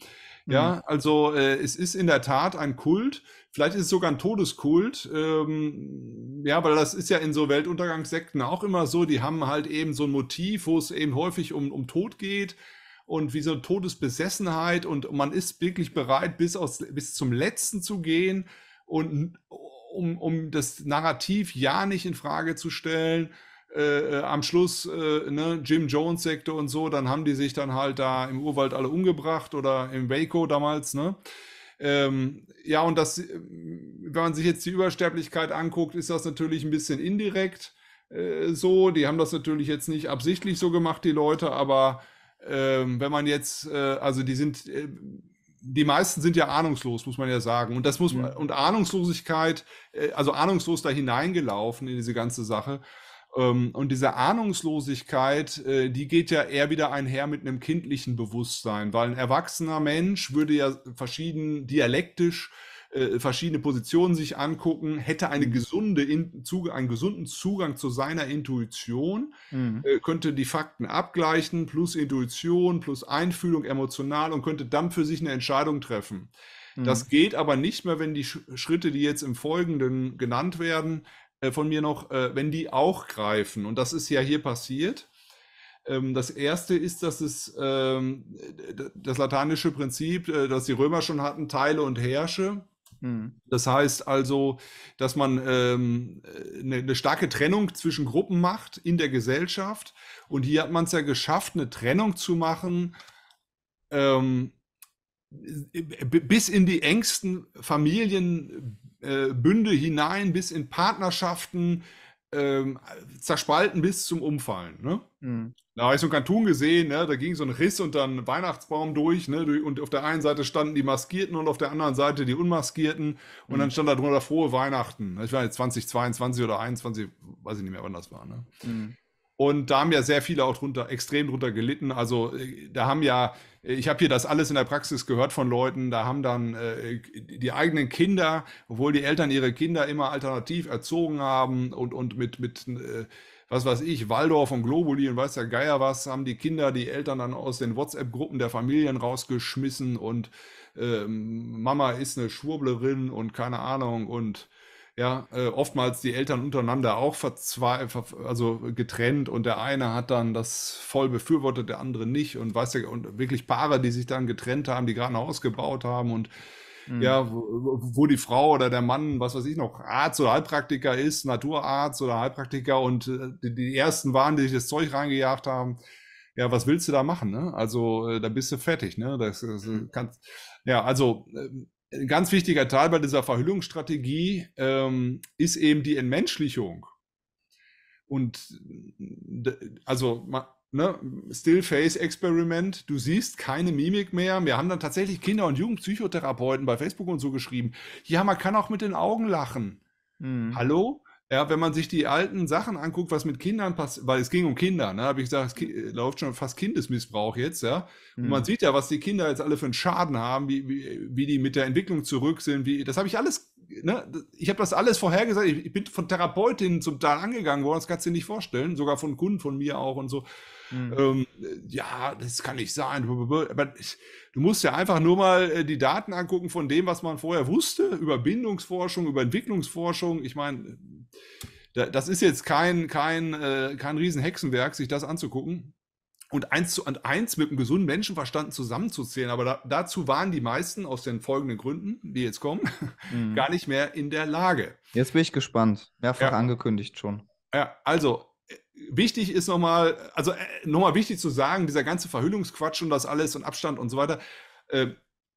Ja, mhm. also äh, es ist in der Tat ein Kult. Vielleicht ist es sogar ein Todeskult. Ähm, ja, weil das ist ja in so Weltuntergangssekten auch immer so. Die haben halt eben so ein Motiv, wo es eben häufig um, um Tod geht und wie so Todesbesessenheit und man ist wirklich bereit, bis, aus, bis zum Letzten zu gehen und um, um das Narrativ ja nicht in Frage zu stellen. Äh, äh, am Schluss äh, ne, Jim Jones Sekte und so, dann haben die sich dann halt da im Urwald alle umgebracht oder im Waco damals, ne? Ähm, ja, und das, äh, wenn man sich jetzt die Übersterblichkeit anguckt, ist das natürlich ein bisschen indirekt äh, so. Die haben das natürlich jetzt nicht absichtlich so gemacht, die Leute, aber ähm, wenn man jetzt, äh, also die sind, äh, die meisten sind ja ahnungslos, muss man ja sagen. Und das muss man, und Ahnungslosigkeit, äh, also ahnungslos da hineingelaufen in diese ganze Sache. Ähm, und diese Ahnungslosigkeit, äh, die geht ja eher wieder einher mit einem kindlichen Bewusstsein, weil ein erwachsener Mensch würde ja verschieden dialektisch äh, verschiedene Positionen sich angucken, hätte eine mhm. gesunde, einen gesunden Zugang zu seiner Intuition, mhm. Äh, könnte die Fakten abgleichen, plus Intuition, plus Einfühlung emotional und könnte dann für sich eine Entscheidung treffen. Mhm. Das geht aber nicht mehr, wenn die Schritte, die jetzt im Folgenden genannt werden, äh, von mir noch, äh, wenn die auch greifen. Und das ist ja hier passiert. Ähm, das erste ist, dass es ähm, das lateinische Prinzip, äh, das die Römer schon hatten, teile und herrsche. Hm. Das heißt also, dass man ähm, eine, ne starke Trennung zwischen Gruppen macht in der Gesellschaft. Und hier hat man es ja geschafft, eine Trennung zu machen ähm, bis in die engsten Familien, äh, Bünde hinein, bis in Partnerschaften, ähm, zerspalten bis zum Umfallen. Ne? Mhm. Da habe ich so ein Kanton gesehen, ne? da ging so ein Riss und dann Weihnachtsbaum durch, ne? und auf der einen Seite standen die Maskierten und auf der anderen Seite die Unmaskierten und mhm. dann stand da drunter frohe Weihnachten. Ich war jetzt 2022 oder 2021, weiß ich nicht mehr, wann das war. Ne? Mhm. Und da haben ja sehr viele auch drunter, extrem drunter gelitten. Also äh, da haben ja, äh, ich habe hier das alles in der Praxis gehört von Leuten, da haben dann äh, äh, die eigenen Kinder, obwohl die Eltern ihre Kinder immer alternativ erzogen haben und, und mit, mit äh, was weiß ich, Waldorf und Globuli und weiß der Geier was, haben die Kinder, die Eltern dann aus den WhatsApp-Gruppen der Familien rausgeschmissen und äh, Mama ist eine Schwurblerin und keine Ahnung und ja, äh, oftmals die Eltern untereinander auch also getrennt und der eine hat dann das voll befürwortet, der andere nicht und weißt ja, und wirklich Paare, die sich dann getrennt haben, die gerade ein Haus gebaut haben und mhm. ja, wo, wo, die Frau oder der Mann, was weiß ich noch, Arzt oder Heilpraktiker ist, Naturarzt oder Heilpraktiker und äh, die, die ersten waren, die sich das Zeug reingejagt haben. Ja, was willst du da machen? Ne? Also, äh, da bist du fertig. Ne? Das, das mhm. kannst, ja, also ähm, ein äh, ganz wichtiger Teil bei dieser Verhüllungsstrategie ähm, ist eben die Entmenschlichung. Und äh, also, ne, Still-Face-Experiment, du siehst keine Mimik mehr. Wir haben dann tatsächlich Kinder- und Jugendpsychotherapeuten bei Facebook und so geschrieben. Ja, man kann auch mit den Augen lachen. Mhm. Hallo? Ja, wenn man sich die alten Sachen anguckt, was mit Kindern passiert, weil es ging um Kinder, ne? habe ich gesagt, es äh, läuft schon fast Kindesmissbrauch jetzt, ja. Und mhm. man sieht ja, was die Kinder jetzt alle für einen Schaden haben, wie, wie, wie die mit der Entwicklung zurück sind, wie, das habe ich alles, ne? Ich habe das alles vorhergesagt. Ich, ich bin von Therapeutinnen zum Teil angegangen worden, das kannst du dir nicht vorstellen, sogar von Kunden von mir auch und so. Mhm. Ähm, äh, ja, das kann nicht sein. Aber du musst ja einfach nur mal äh, die Daten angucken von dem, was man vorher wusste, über Bindungsforschung, über Entwicklungsforschung. Ich meine, das ist jetzt kein, kein, äh, kein Riesenhexenwerk, sich das anzugucken. Und eins zu und eins mit einem gesunden Menschenverstand zusammenzuzählen. Aber da, dazu waren die meisten aus den folgenden Gründen, die jetzt kommen, mhm. gar nicht mehr in der Lage. Jetzt bin ich gespannt. Mehrfach ja. angekündigt schon. Ja, also äh, wichtig ist nochmal, also äh, nochmal wichtig zu sagen, dieser ganze Verhüllungsquatsch und das alles und Abstand und so weiter. Äh,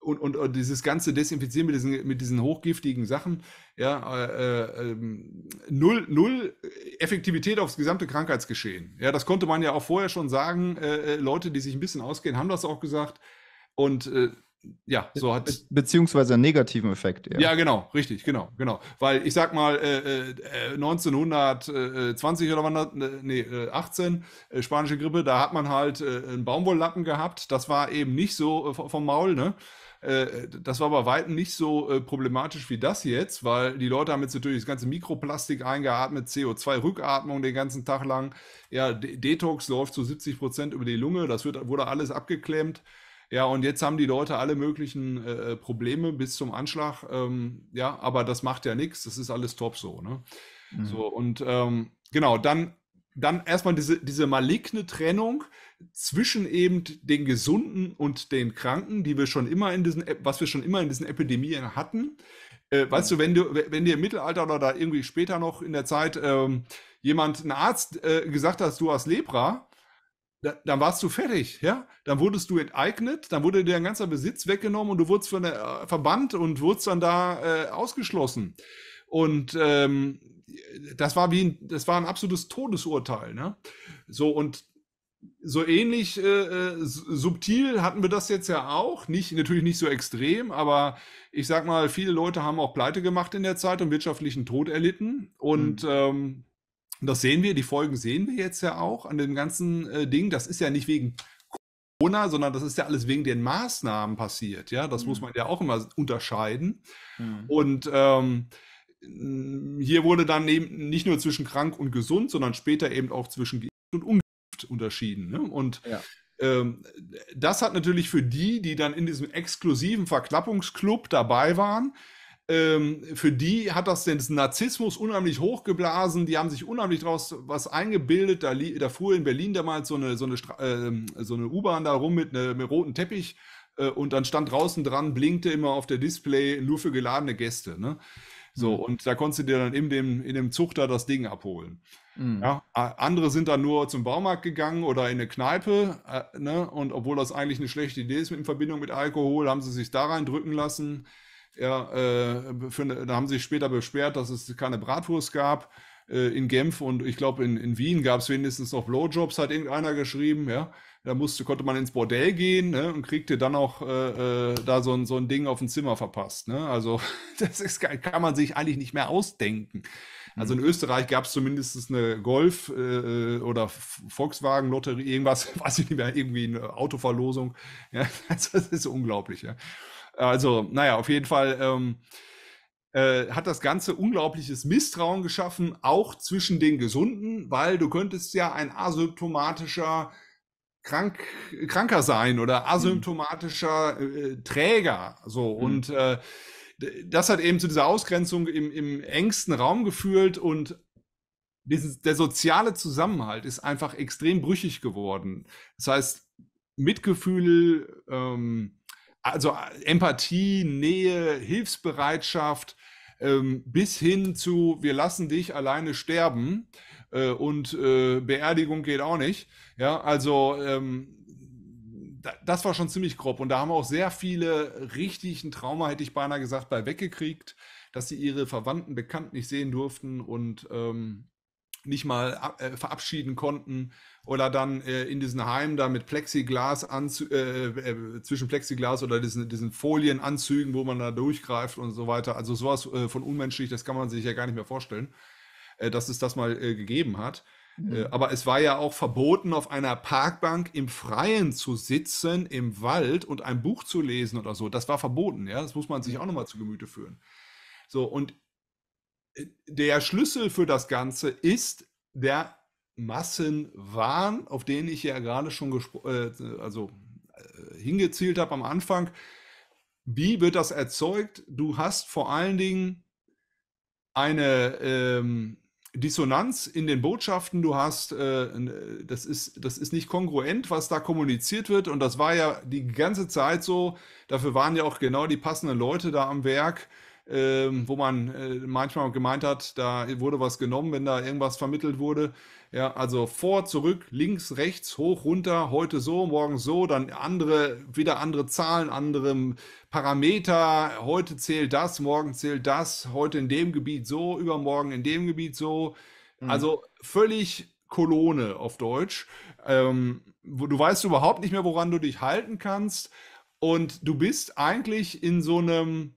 und, und, und, dieses ganze Desinfizieren mit diesen, mit diesen hochgiftigen Sachen, ja, äh, äh, ähm, null, null Effektivität aufs gesamte Krankheitsgeschehen. Ja, das konnte man ja auch vorher schon sagen. Äh, äh Leute, die sich ein bisschen ausgehen, haben das auch gesagt. Und äh, ja, so hat. Be beziehungsweise einen negativen Effekt. Ja. ja, genau, richtig, genau, genau. Weil ich sag mal, äh, äh, 1920 äh, oder wann, das, ne, nee, äh, 18, spanische Grippe, da hat man halt einen Baumwolllappen gehabt. Das war eben nicht so vom Maul, ne? Äh, das war bei weitem nicht so äh, problematisch wie das jetzt, weil die Leute haben jetzt natürlich das ganze Mikroplastik eingeatmet, CO2-Rückatmung den ganzen Tag lang. Ja, De Detox läuft zu 70 Prozent über die Lunge, das wird, wurde alles abgeklemmt. Ja, und jetzt haben die Leute alle möglichen äh, äh Probleme bis zum Anschlag. Ähm, ja, aber das macht ja nichts, das ist alles top so. Ne? Mhm. So, und ähm, genau, dann, dann erstmal diese, diese maligne Trennung, zwischen eben den Gesunden und den Kranken, die wir schon immer in diesen, was wir schon immer in diesen Epidemien hatten. Äh, weißt du, wenn du, wenn dir im Mittelalter oder da irgendwie später noch in der Zeit ähm, jemand, ein Arzt, äh, gesagt hat, du hast Lepra, da, dann warst du fertig, ja? Dann wurdest du enteignet, dann wurde dir dein ganzer Besitz weggenommen und du wurdest von der, äh, verbannt und wurdest dann da äh, ausgeschlossen. Und ähm, das war wie ein, das war ein absolutes Todesurteil, ne? So, und so ähnlich äh, äh subtil hatten wir das jetzt ja auch. Nicht, natürlich nicht so extrem, aber ich sag mal, viele Leute haben auch Pleite gemacht in der Zeit und wirtschaftlichen Tod erlitten. Und mhm. ähm, das sehen wir, die Folgen sehen wir jetzt ja auch an dem ganzen äh, Ding. Das ist ja nicht wegen Corona, sondern das ist ja alles wegen den Maßnahmen passiert. Ja, das mhm. muss man ja auch immer unterscheiden. Mhm. Und ähm, hier wurde dann eben nicht nur zwischen krank und gesund, sondern später eben auch zwischen geimpft und ungeimpft unterschieden. Ne? Und ja. ähm, das hat natürlich für die, die dann in diesem exklusiven Verklappungsclub dabei waren, ähm, für die hat das den Narzissmus unheimlich hochgeblasen. Die haben sich unheimlich daraus was eingebildet. Da, da fuhr in Berlin damals so eine, so eine, ähm, so eine U-Bahn da rum mit, einem roten Teppich. Äh, und dann stand draußen dran, blinkte immer auf der Display nur für geladene Gäste. Ne? So, mhm. und da konntest du dir dann in dem, in dem Zuchter das Ding abholen. Mhm. Ja, andere sind dann nur zum Baumarkt gegangen oder in eine Kneipe, äh, ne? und obwohl das eigentlich eine schlechte Idee ist in Verbindung mit Alkohol, haben sie sich da reindrücken lassen. Ja, äh, für, ne, da haben sie sich später beschwert, dass es keine Bratwurst gab äh, in Genf und ich glaube in, in Wien gab es wenigstens noch Blowjobs, hat irgendeiner geschrieben, ja. Da musste, konnte man ins Bordell gehen ne, und kriegte dann auch äh, äh, da so ein, so ein Ding auf dem Zimmer verpasst. Ne? Also das ist, kann man sich eigentlich nicht mehr ausdenken. Also in mhm. Österreich gab es zumindest eine Golf- äh, äh oder Volkswagen-Lotterie, irgendwas, weiß ich nicht mehr, irgendwie eine Autoverlosung. Ja, also das, ist unglaublich. Ja. Also, naja, auf jeden Fall ähm, äh, hat das Ganze unglaubliches Misstrauen geschaffen, auch zwischen den Gesunden, weil du könntest ja ein asymptomatischer krank, kranker sein oder mhm. asymptomatischer äh, äh, Träger. So mhm. und äh, das hat eben zu dieser Ausgrenzung im, im engsten Raum geführt und dieses, der soziale Zusammenhalt ist einfach extrem brüchig geworden. Das heißt, Mitgefühl, ähm, also äh, Empathie, Nähe, Hilfsbereitschaft ähm, bis hin zu, wir lassen dich alleine sterben, äh, und äh, Beerdigung geht auch nicht. Ja, also ähm, das war schon ziemlich grob. Und da haben auch sehr viele richtigen Trauma, hätte ich beinahe gesagt, bei weggekriegt, dass sie ihre Verwandten, bekannt nicht sehen durften und ähm, nicht mal äh, verabschieden konnten oder dann äh, in diesen Heimen da mit Plexiglas anzu äh, äh, zwischen Plexiglas oder diesen, diesen Folienanzügen, wo man da durchgreift und so weiter. Also sowas äh, von unmenschlich, das kann man sich ja gar nicht mehr vorstellen. Äh, dass es das mal äh, gegeben hat. Äh, mhm. Aber es war ja auch verboten, auf einer Parkbank im Freien zu sitzen, im Wald und ein Buch zu lesen oder so. Das war verboten, ja. Das muss man sich auch nochmal zu Gemüte führen. So, und der Schlüssel für das Ganze ist der Massenwahn, auf den ich ja gerade schon äh, also, äh, hingezielt habe am Anfang. Wie wird das erzeugt? Du hast vor allen Dingen eine, ähm, Dissonanz in den Botschaften, du hast, äh, das, ist, das ist nicht kongruent, was da kommuniziert wird. Und das war ja die ganze Zeit so. Dafür waren ja auch genau die passenden Leute da am Werk, äh, wo man äh, manchmal gemeint hat, da wurde was genommen, wenn da irgendwas vermittelt wurde. Ja, also vor, zurück, links, rechts, hoch, runter, heute so, morgen so, dann andere, wieder andere Zahlen, andere Parameter, heute zählt das, morgen zählt das, heute in dem Gebiet so, übermorgen in dem Gebiet so. Mhm. Also völlig Kolone auf Deutsch. Ähm, wo, du weißt überhaupt nicht mehr, woran du dich halten kannst. Und du bist eigentlich in so einem,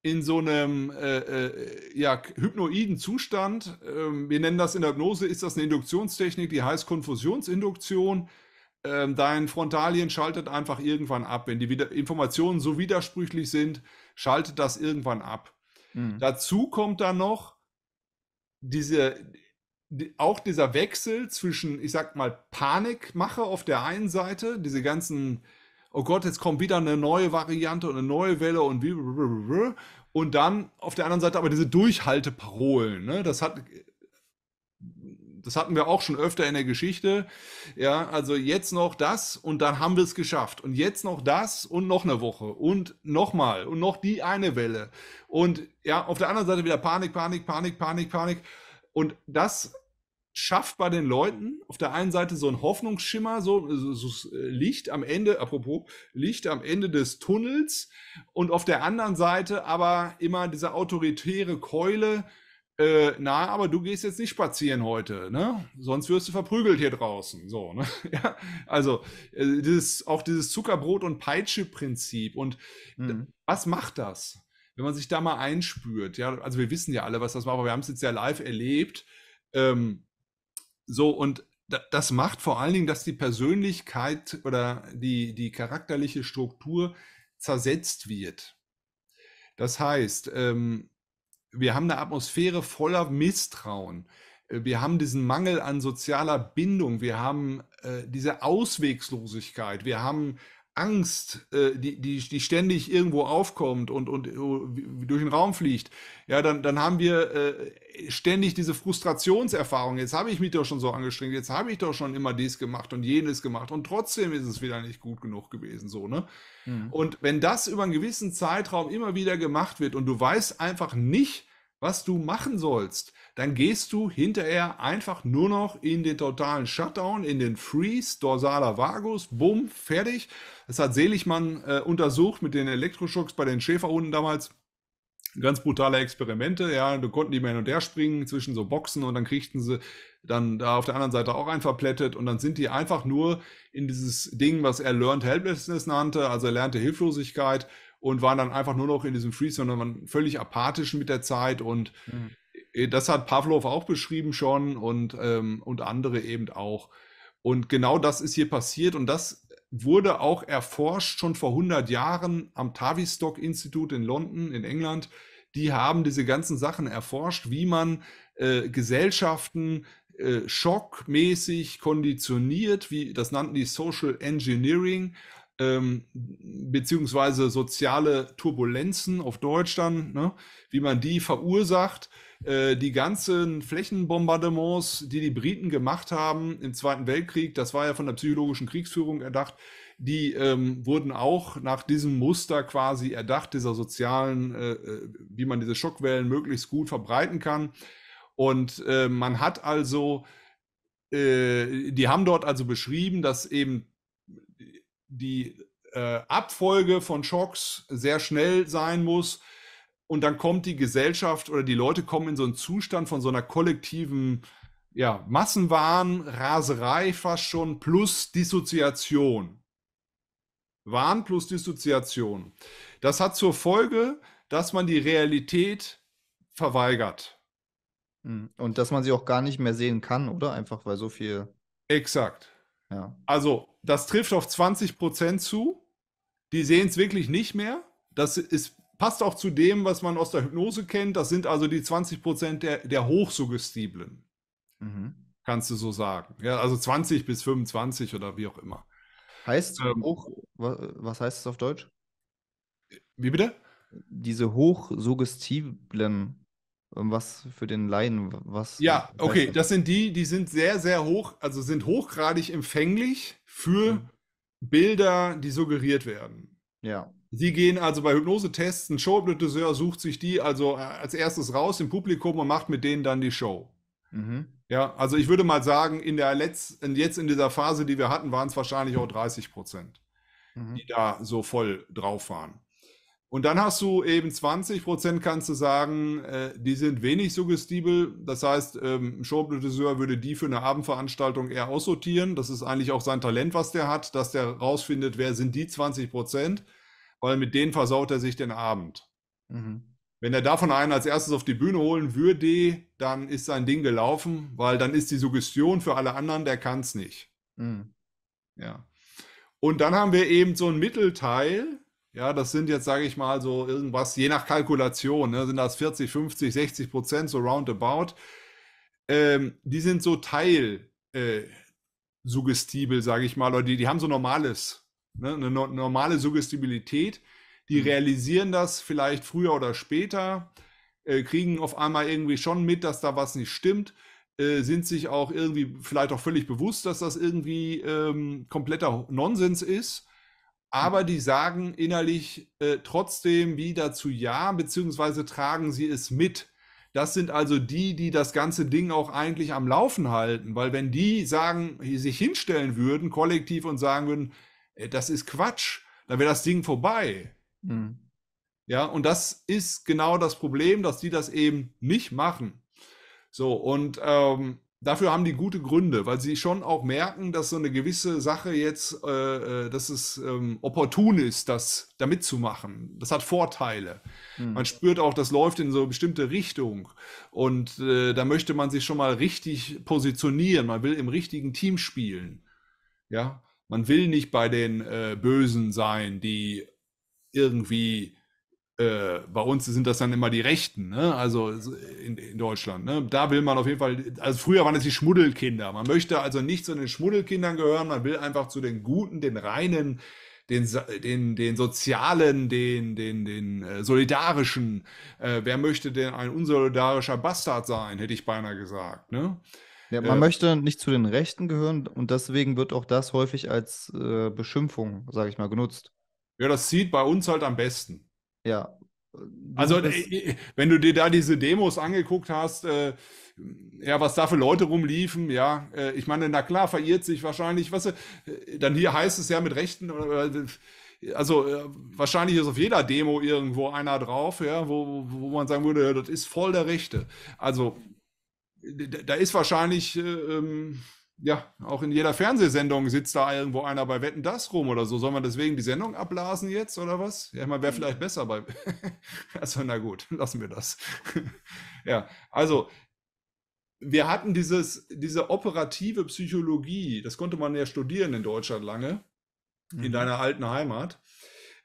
in so einem äh, äh, ja, hypnoiden Zustand. Ähm, wir nennen das in der Hypnose, ist das eine Induktionstechnik, die heißt Konfusionsinduktion. Ähm, dein Frontalien schaltet einfach irgendwann ab. Wenn die Informationen so widersprüchlich sind, schaltet das irgendwann ab. Mhm. Dazu kommt dann noch diese, die, auch dieser Wechsel zwischen, ich sag mal, Panikmache auf der einen Seite, diese ganzen, oh Gott, jetzt kommt wieder eine neue Variante und eine neue Welle und wie, und dann auf der anderen Seite aber diese Durchhalteparolen. Ne? Das hat das hatten wir auch schon öfter in der Geschichte. Ja, also jetzt noch das und dann haben wir es geschafft. Und jetzt noch das und noch eine Woche und nochmal und noch die eine Welle. Und ja, auf der anderen Seite wieder Panik, Panik, Panik, Panik, Panik. Und das schafft bei den Leuten auf der einen Seite so ein Hoffnungsschimmer, so, so, so, äh, Licht am Ende, apropos Licht am Ende des Tunnels und auf der anderen Seite aber immer diese autoritäre Keule, äh, na, aber du gehst jetzt nicht spazieren heute, ne? Sonst wirst du verprügelt hier draußen. So, ne? ja, also äh, dieses, auch dieses Zuckerbrot- und Peitsche-Prinzip. Und mhm. was macht das? Wenn man sich da mal einspürt, ja, also wir wissen ja alle, was das war, aber wir haben es jetzt ja live erlebt. Ähm, so, und das macht vor allen Dingen, dass die Persönlichkeit oder die, die charakterliche Struktur zersetzt wird. Das heißt, ähm, wir haben eine Atmosphäre voller Misstrauen. Äh, wir haben diesen Mangel an sozialer Bindung. Wir haben äh, diese Auswegslosigkeit. Wir haben Angst, äh, die, die, die ständig irgendwo aufkommt und, und äh, durch den Raum fliegt, ja, dann, dann haben wir äh, ständig diese Frustrationserfahrung. Jetzt habe ich mich doch schon so angestrengt, jetzt habe ich doch schon immer dies gemacht und jenes gemacht und trotzdem ist es wieder nicht gut genug gewesen, so, ne? Mhm. Und wenn das über einen gewissen Zeitraum immer wieder gemacht wird und du weißt einfach nicht, was du machen sollst, dann gehst du hinterher einfach nur noch in den totalen Shutdown, in den Freeze, dorsaler Vagus, bumm, fertig. Das hat Seligmann äh, untersucht mit den Elektroschocks bei den Schäferhunden damals. Ganz brutale Experimente, ja, da konnten die mehr hin und her springen zwischen so Boxen und dann kriegten sie dann da auf der anderen Seite auch ein verplättet und dann sind die einfach nur in dieses Ding, was er Learned Helplessness nannte, also erlernte Hilflosigkeit, und waren dann einfach nur noch in diesem Freeze, sondern waren völlig apathisch mit der Zeit und mhm. das hat Pavlov auch beschrieben schon und, ähm, und andere eben auch. Und genau das ist hier passiert und das wurde auch erforscht schon vor 100 Jahren am Tavistock Institut in London in England. Die haben diese ganzen Sachen erforscht, wie man äh, Gesellschaften äh, schockmäßig konditioniert, wie das nannten die Social Engineering ähm, beziehungsweise soziale Turbulenzen auf Deutschland, ne, wie man die verursacht. Äh, die ganzen Flächenbombardements, die die Briten gemacht haben im Zweiten Weltkrieg, das war ja von der psychologischen Kriegsführung erdacht, die ähm, wurden auch nach diesem Muster quasi erdacht, dieser sozialen, äh, äh wie man diese Schockwellen möglichst gut verbreiten kann. Und äh, man hat also äh, die haben dort also beschrieben, dass eben die äh, Abfolge von Schocks sehr schnell sein muss. Und dann kommt die Gesellschaft oder die Leute kommen in so einen Zustand von so einer kollektiven ja, Massenwahn, Raserei fast schon, plus Dissoziation. Wahn plus Dissoziation. Das hat zur Folge, dass man die Realität verweigert. Hm, und dass man sie auch gar nicht mehr sehen kann, oder? Einfach weil so viel. Exakt. Ja. Also das trifft auf 20 Prozent zu. Die sehen es wirklich nicht mehr. Das ist, passt auch zu dem, was man aus der Hypnose kennt. Das sind also die 20 Prozent der, der Hochsuggestiblen. Mhm. Kannst du so sagen. Ja, also 20 bis 25 oder wie auch immer. Heißt ähm, hoch, was heißt es auf Deutsch? Wie bitte? Diese hochsuggestiblen ähm, was für den Laien, was. Ja, okay, das sind die, die sind sehr, sehr hoch, also sind hochgradig empfänglich für mhm. Bilder, die suggeriert werden. Ja. Sie gehen also bei Hypnosetests, ein Showhypnotiseur sucht sich die also äh, als erstes raus im Publikum und macht mit denen dann die Show. Mhm. Ja, also ich würde mal sagen, in der letzten, jetzt in dieser Phase, die wir hatten, waren es wahrscheinlich auch 30 Prozent, mhm. die da so voll drauf waren. Und dann hast du eben 20 Prozent, kannst du sagen, äh, die sind wenig suggestibel. Das heißt, ähm, Showproduceur würde die für eine Abendveranstaltung eher aussortieren. Das ist eigentlich auch sein Talent, was der hat, dass der rausfindet, wer sind die 20 Prozent, weil mit denen versaut er sich den Abend. Mhm. Wenn er davon einen als erstes auf die Bühne holen würde, dann ist sein Ding gelaufen, weil dann ist die Suggestion für alle anderen, der kann es nicht. Mhm. Ja. Und dann haben wir eben so ein Mittelteil, ja, das sind jetzt, sage ich mal, so irgendwas, je nach Kalkulation, ne, sind das 40, 50, 60 Prozent, so roundabout. Ähm, die sind so teilsuggestibel, äh, sage ich mal, oder die, die haben so normales, ne, eine no normale Suggestibilität. Die mhm. realisieren das vielleicht früher oder später, äh, kriegen auf einmal irgendwie schon mit, dass da was nicht stimmt äh, sind sich auch irgendwie vielleicht auch völlig bewusst, dass das irgendwie ähm, kompletter Nonsens ist aber die sagen innerlich äh, trotzdem wieder zu Ja, beziehungsweise tragen sie es mit. Das sind also die, die das ganze Ding auch eigentlich am Laufen halten, weil wenn die sagen, sich hinstellen würden, kollektiv und sagen würden, äh, das ist Quatsch, dann wäre das Ding vorbei. Mhm. Ja, und das ist genau das Problem, dass die das eben nicht machen. So, und ähm, dafür haben die gute Gründe, weil sie schon auch merken, dass so eine gewisse Sache jetzt, äh, äh, dass es ähm, opportun ist, das da mitzumachen. Das hat Vorteile. Hm. Man spürt auch, das läuft in so eine bestimmte Richtung. Und äh, da möchte man sich schon mal richtig positionieren. Man will im richtigen Team spielen. Ja, man will nicht bei den äh, Bösen sein, die irgendwie äh, bei uns sind das dann immer die Rechten, ne? also in, in Deutschland. Ne? Da will man auf jeden Fall, also früher waren es die Schmuddelkinder. Man möchte also nicht zu den Schmuddelkindern gehören, man will einfach zu den Guten, den Reinen, den, den, den Sozialen, den, den, den äh, Solidarischen. Äh, wer möchte denn ein unsolidarischer Bastard sein, hätte ich beinahe gesagt. Ne? Ja, man äh, möchte nicht zu den Rechten gehören und deswegen wird auch das häufig als äh, Beschimpfung, sage ich mal, genutzt. Ja, das zieht bei uns halt am besten. Ja. Also, äh, äh, wenn du dir da diese Demos angeguckt hast, äh, ja, was da für Leute rumliefen, ja, äh, ich meine, na klar, verirrt sich wahrscheinlich, was, äh, dann hier heißt es ja mit Rechten, äh, also wahrscheinlich ist auf jeder Demo irgendwo einer drauf, ja, wo, wo man sagen würde, ja, das ist voll der Rechte. Also, da ist wahrscheinlich, ähm, ja, auch in jeder Fernsehsendung sitzt da irgendwo einer bei Wetten das rum oder so. Soll man deswegen die Sendung abblasen jetzt oder was? Ja, man wäre mhm. vielleicht besser bei. also, na gut, lassen wir das. ja, also wir hatten dieses, diese operative Psychologie, das konnte man ja studieren in Deutschland lange, mhm. in deiner alten Heimat.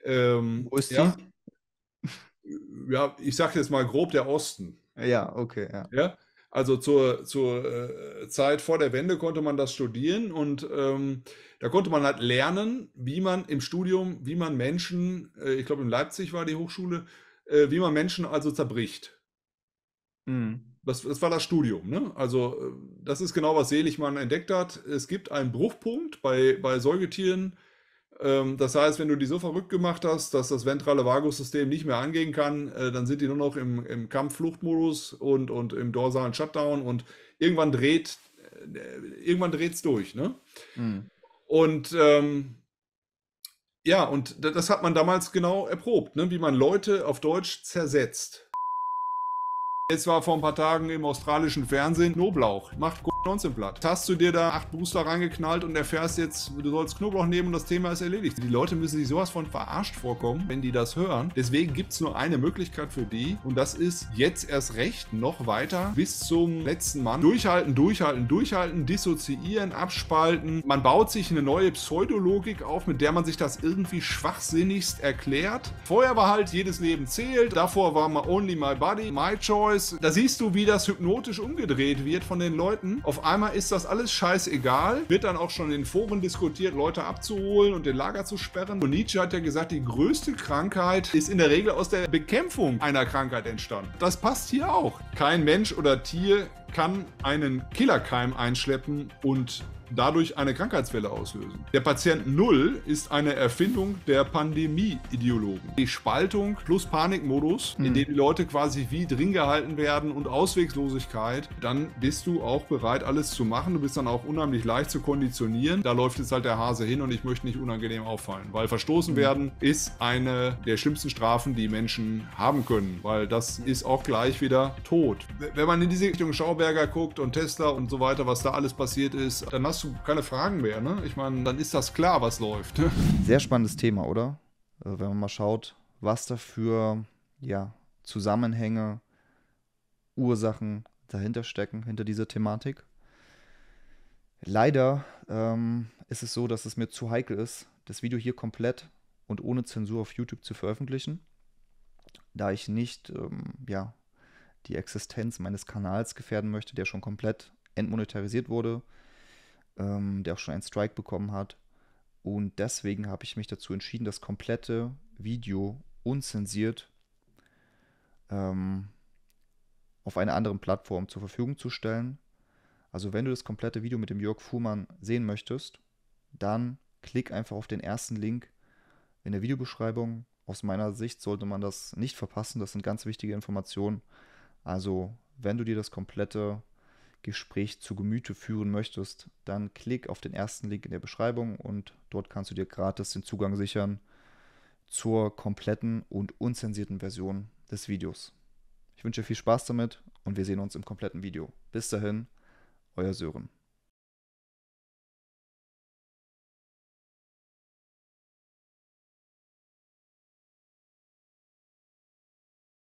Ähm, Wo ist die? ja, ich sage jetzt mal grob der Osten. Ja, okay. Ja. ja? Also zur, zur äh, Zeit vor der Wende konnte man das studieren und ähm, da konnte man halt lernen, wie man im Studium, wie man Menschen, äh, ich glaube in Leipzig war die Hochschule, äh, wie man Menschen also zerbricht. Mhm. Das, das, war das Studium. Ne? Also äh, das ist genau, was Seligmann entdeckt hat. Es gibt einen Bruchpunkt bei, bei Säugetieren, ähm, das heißt, wenn du die so verrückt gemacht hast, dass das ventrale Vagus-System nicht mehr angehen kann, äh, dann sind die nur noch im, im kampf und, und im dorsalen Shutdown und irgendwann dreht äh, irgendwann durch, ne? Mhm. Und ähm, ja, und das hat man damals genau erprobt, ne? wie man Leute auf Deutsch zersetzt. Jetzt war vor ein paar Tagen im australischen Fernsehen Knoblauch. Macht gut. Blatt. Hast du dir da acht Booster reingeknallt und erfährst jetzt, du sollst Knoblauch nehmen und das Thema ist erledigt. Die Leute müssen sich sowas von verarscht vorkommen, wenn die das hören. Deswegen gibt es nur eine Möglichkeit für die und das ist jetzt erst recht noch weiter bis zum letzten Mann. Durchhalten, durchhalten, durchhalten, dissoziieren, abspalten. Man baut sich eine neue Pseudologik auf, mit der man sich das irgendwie schwachsinnigst erklärt. Vorher war halt, jedes Leben zählt. Davor war mal Only My Body, My Choice. Da siehst du, wie das hypnotisch umgedreht wird von den Leuten. Auf auf einmal ist das alles scheißegal. Wird dann auch schon in Foren diskutiert, Leute abzuholen und den Lager zu sperren. Und Nietzsche hat ja gesagt, die größte Krankheit ist in der Regel aus der Bekämpfung einer Krankheit entstanden. Das passt hier auch. Kein Mensch oder Tier kann einen Killerkeim einschleppen und dadurch eine Krankheitswelle auslösen. Der Patient Null ist eine Erfindung der Pandemie-Ideologen. Die Spaltung plus Panikmodus, mhm. in dem die Leute quasi wie drin gehalten werden und Ausweglosigkeit, dann bist du auch bereit, alles zu machen. Du bist dann auch unheimlich leicht zu konditionieren. Da läuft jetzt halt der Hase hin und ich möchte nicht unangenehm auffallen, weil verstoßen mhm. werden ist eine der schlimmsten Strafen, die Menschen haben können, weil das ist auch gleich wieder tot. Wenn man in diese Richtung Schauberger guckt und Tesla und so weiter, was da alles passiert ist, dann hast du dazu keine Fragen mehr. Ne? Ich meine, dann ist das klar, was läuft. Sehr spannendes Thema, oder? Also, wenn man mal schaut, was dafür ja, Zusammenhänge, Ursachen dahinter stecken, hinter dieser Thematik. Leider ähm, ist es so, dass es mir zu heikel ist, das Video hier komplett und ohne Zensur auf YouTube zu veröffentlichen, da ich nicht ähm, ja, die Existenz meines Kanals gefährden möchte, der schon komplett entmonetarisiert wurde ähm, der auch schon einen Strike bekommen hat. Und deswegen habe ich mich dazu entschieden, das komplette Video unzensiert ähm, auf einer anderen Plattform zur Verfügung zu stellen. Also wenn du das komplette Video mit dem Jörg Fuhrmann sehen möchtest, dann klick einfach auf den ersten Link in der Videobeschreibung. Aus meiner Sicht sollte man das nicht verpassen. Das sind ganz wichtige Informationen. Also wenn du dir das komplette Gespräch zu Gemüte führen möchtest, dann klick auf den ersten Link in der Beschreibung und dort kannst du dir gratis den Zugang sichern zur kompletten und unzensierten Version des Videos. Ich wünsche dir viel Spaß damit und wir sehen uns im kompletten Video. Bis dahin, euer Sören.